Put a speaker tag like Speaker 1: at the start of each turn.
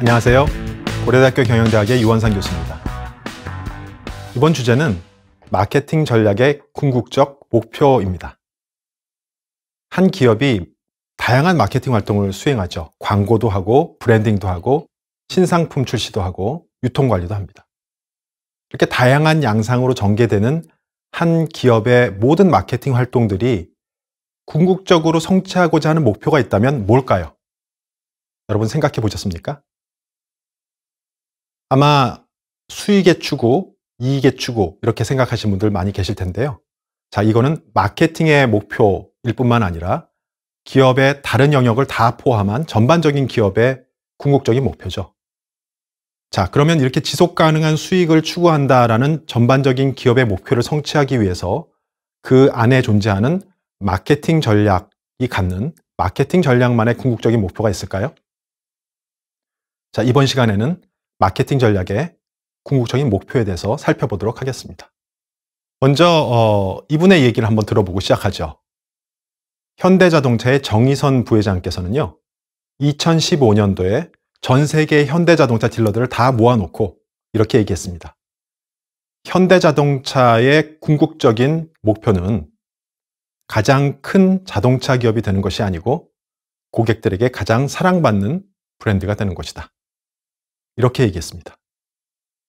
Speaker 1: 안녕하세요. 고려대학교 경영대학의 유원상 교수입니다. 이번 주제는 마케팅 전략의 궁극적 목표입니다. 한 기업이 다양한 마케팅 활동을 수행하죠. 광고도 하고 브랜딩도 하고 신상품 출시도 하고 유통관리도 합니다. 이렇게 다양한 양상으로 전개되는 한 기업의 모든 마케팅 활동들이 궁극적으로 성취하고자 하는 목표가 있다면 뭘까요? 여러분 생각해 보셨습니까? 아마 수익의 추구, 이익의 추구 이렇게 생각하시는 분들 많이 계실 텐데요. 자, 이거는 마케팅의 목표일 뿐만 아니라 기업의 다른 영역을 다 포함한 전반적인 기업의 궁극적인 목표죠. 자, 그러면 이렇게 지속 가능한 수익을 추구한다라는 전반적인 기업의 목표를 성취하기 위해서 그 안에 존재하는 마케팅 전략이 갖는 마케팅 전략만의 궁극적인 목표가 있을까요? 자, 이번 시간에는 마케팅 전략의 궁극적인 목표에 대해서 살펴보도록 하겠습니다. 먼저 어, 이분의 얘기를 한번 들어보고 시작하죠. 현대자동차의 정의선 부회장께서는요. 2015년도에 전 세계 현대자동차 딜러들을 다 모아놓고 이렇게 얘기했습니다. 현대자동차의 궁극적인 목표는 가장 큰 자동차 기업이 되는 것이 아니고 고객들에게 가장 사랑받는 브랜드가 되는 것이다. 이렇게 얘기했습니다.